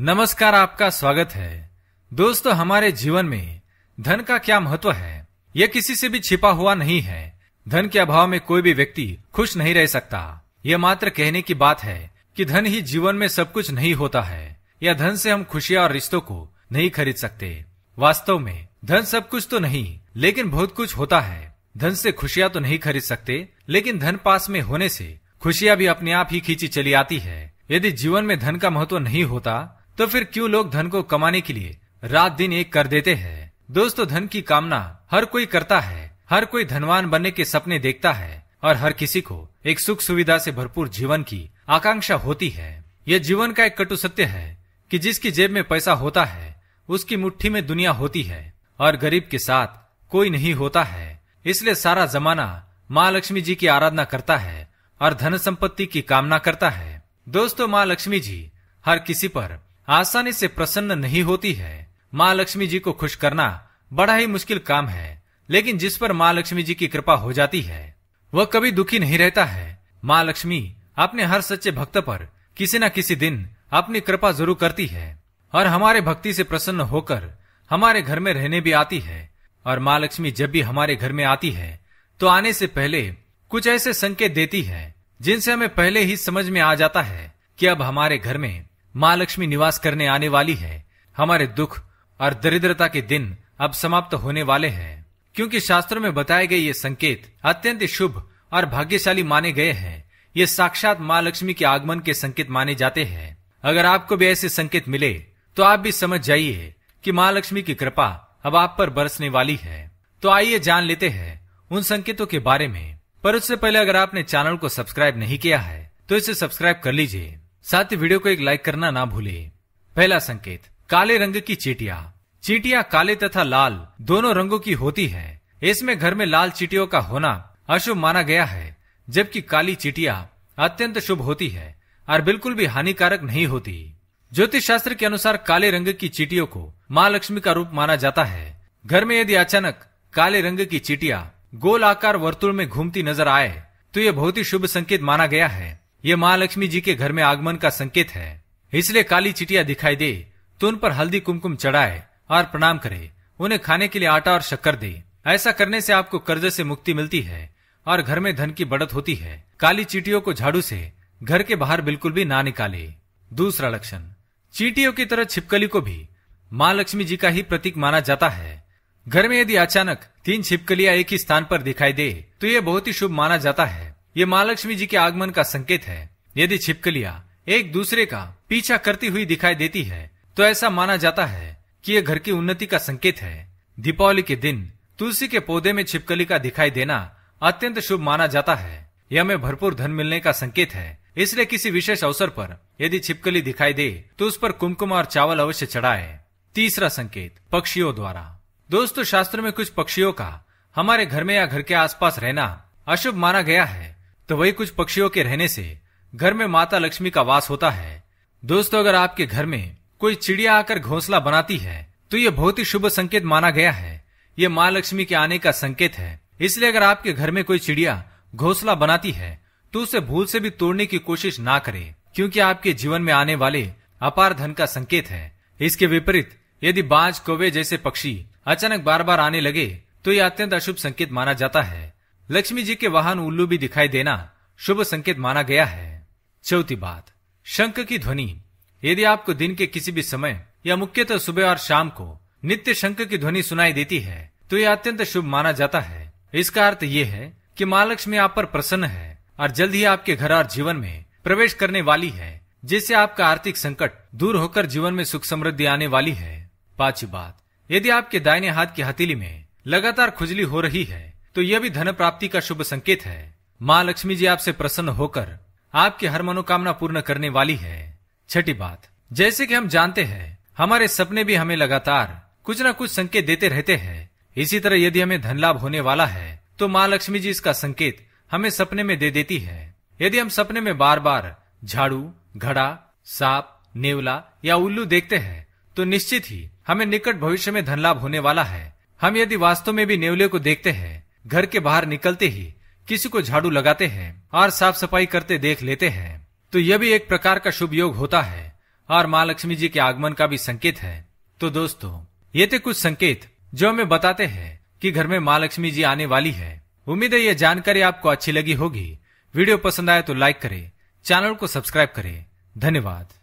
नमस्कार आपका स्वागत है दोस्तों हमारे जीवन में धन का क्या महत्व है यह किसी से भी छिपा हुआ नहीं है धन के अभाव में कोई भी व्यक्ति खुश नहीं रह सकता यह मात्र कहने की बात है कि धन ही जीवन में सब कुछ नहीं होता है या धन से हम खुशियां और रिश्तों को नहीं खरीद सकते वास्तव में धन सब कुछ तो नहीं लेकिन बहुत कुछ होता है धन से खुशियां तो नहीं खरीद सकते लेकिन धन पास में होने से खुशियां भी अपने आप ही खींची चली आती है यदि जीवन में धन का महत्व नहीं होता तो फिर क्यों लोग धन को कमाने के लिए रात दिन एक कर देते हैं दोस्तों धन की कामना हर कोई करता है हर कोई धनवान बनने के सपने देखता है और हर किसी को एक सुख सुविधा से भरपूर जीवन की आकांक्षा होती है यह जीवन का एक कटु सत्य है कि जिसकी जेब में पैसा होता है उसकी मुट्ठी में दुनिया होती है और गरीब के साथ कोई नहीं होता है इसलिए सारा जमाना माँ लक्ष्मी जी की आराधना करता है और धन संपत्ति की कामना करता है दोस्तों माँ लक्ष्मी जी हर किसी पर आसानी से प्रसन्न नहीं होती है माँ लक्ष्मी जी को खुश करना बड़ा ही मुश्किल काम है लेकिन जिस पर माँ लक्ष्मी जी की कृपा हो जाती है वह कभी दुखी नहीं रहता है माँ लक्ष्मी अपने हर सच्चे भक्त पर किसी न किसी दिन अपनी कृपा जरूर करती है और हमारे भक्ति से प्रसन्न होकर हमारे घर में रहने भी आती है और माँ लक्ष्मी जब भी हमारे घर में आती है तो आने से पहले कुछ ऐसे संकेत देती है जिनसे हमें पहले ही समझ में आ जाता है कि अब हमारे घर में माँ लक्ष्मी निवास करने आने वाली है हमारे दुख और दरिद्रता के दिन अब समाप्त होने वाले हैं क्योंकि शास्त्रों में बताए गए ये संकेत अत्यंत शुभ और भाग्यशाली माने गए हैं ये साक्षात माँ लक्ष्मी के आगमन के संकेत माने जाते हैं अगर आपको भी ऐसे संकेत मिले तो आप भी समझ जाइए कि माँ लक्ष्मी की कृपा अब आप पर बरसने वाली है तो आइए जान लेते हैं उन संकेतों के बारे में पर उससे पहले अगर आपने चैनल को सब्सक्राइब नहीं किया है तो इसे सब्सक्राइब कर लीजिए साथ ही वीडियो को एक लाइक करना ना भूले पहला संकेत काले रंग की चीटिया चीटिया काले तथा लाल दोनों रंगों की होती है इसमें घर में लाल चीटियों का होना अशुभ माना गया है जबकि काली चीटिया अत्यंत शुभ होती है और बिल्कुल भी हानिकारक नहीं होती ज्योतिष शास्त्र के अनुसार काले रंग की चीटियों को माँ लक्ष्मी का रूप माना जाता है घर में यदि अचानक काले रंग की चीटिया गोल आकार वर्तुल में घूमती नजर आए तो यह बहुत ही शुभ संकेत माना गया है ये माँ लक्ष्मी जी के घर में आगमन का संकेत है इसलिए काली चिटिया दिखाई दे तो उन पर हल्दी कुमकुम चढ़ाए और प्रणाम करे उन्हें खाने के लिए आटा और शक्कर दे ऐसा करने से आपको कर्ज से मुक्ति मिलती है और घर में धन की बढ़त होती है काली चीटियों को झाड़ू से घर के बाहर बिल्कुल भी ना निकाले दूसरा लक्षण चीटियों की तरह छिपकली को भी माँ लक्ष्मी जी का ही प्रतीक माना जाता है घर में यदि अचानक तीन छिपकलियां एक ही स्थान पर दिखाई दे तो ये बहुत ही शुभ माना जाता है ये माँ लक्ष्मी जी के आगमन का संकेत है यदि छिपकलियाँ एक दूसरे का पीछा करती हुई दिखाई देती है तो ऐसा माना जाता है कि ये घर की उन्नति का संकेत है दीपावली के दिन तुलसी के पौधे में छिपकली का दिखाई देना अत्यंत शुभ माना जाता है यह हमें भरपूर धन मिलने का संकेत है इसलिए किसी विशेष अवसर पर यदि छिपकली दिखाई दे तो उस पर कुमकुम और चावल अवश्य चढ़ाए तीसरा संकेत पक्षियों द्वारा दोस्तों शास्त्र में कुछ पक्षियों का हमारे घर में या घर के आसपास रहना अशुभ माना गया है तो वही कुछ पक्षियों के रहने से घर में माता लक्ष्मी का वास होता है दोस्तों अगर आपके घर में कोई चिड़िया आकर घोंसला बनाती है तो ये बहुत ही शुभ संकेत माना गया है ये माँ लक्ष्मी के आने का संकेत है इसलिए अगर आपके घर में कोई चिड़िया घोंसला बनाती है तो उसे भूल से भी तोड़ने की कोशिश ना करें क्योंकि आपके जीवन में आने वाले अपार धन का संकेत है इसके विपरीत यदि बाज कौवे जैसे पक्षी अचानक बार बार आने लगे तो ये अत्यंत अशुभ संकेत माना जाता है लक्ष्मी जी के वाहन उल्लू भी दिखाई देना शुभ संकेत माना गया है चौथी बात शंख की ध्वनि यदि आपको दिन के किसी भी समय या मुख्यतः सुबह और शाम को नित्य शंख की ध्वनि सुनाई देती है तो यह अत्यंत शुभ माना जाता है इसका अर्थ ये है कि माँ लक्ष्मी आप पर प्रसन्न है और जल्द ही आपके घर और जीवन में प्रवेश करने वाली है जिससे आपका आर्थिक संकट दूर होकर जीवन में सुख समृद्धि आने वाली है पांचवी बात यदि आपके दाहिने हाथ की हथेली में लगातार खुजली हो रही है तो यह भी धन प्राप्ति का शुभ संकेत है माँ लक्ष्मी जी आपसे प्रसन्न होकर आपकी हर मनोकामना पूर्ण करने वाली है छठी बात जैसे कि हम जानते हैं हमारे सपने भी हमें लगातार कुछ न कुछ संकेत देते रहते हैं इसी तरह यदि हमें धन लाभ होने वाला है तो माँ लक्ष्मी जी इसका संकेत हमें सपने में दे देती है यदि हम सपने में बार बार झाड़ू घड़ा सांप नेवला या उल्लू देखते हैं तो निश्चित ही हमें निकट भविष्य में धन लाभ होने वाला है हम यदि वास्तव में भी नेवले को देखते हैं घर के बाहर निकलते ही किसी को झाड़ू लगाते हैं और साफ सफाई करते देख लेते हैं तो यह भी एक प्रकार का शुभ योग होता है और माँ लक्ष्मी जी के आगमन का भी संकेत है तो दोस्तों ये थे कुछ संकेत जो हमें बताते हैं कि घर में माँ लक्ष्मी जी आने वाली है उम्मीद है ये जानकारी आपको अच्छी लगी होगी वीडियो पसंद आए तो लाइक करे चैनल को सब्सक्राइब करे धन्यवाद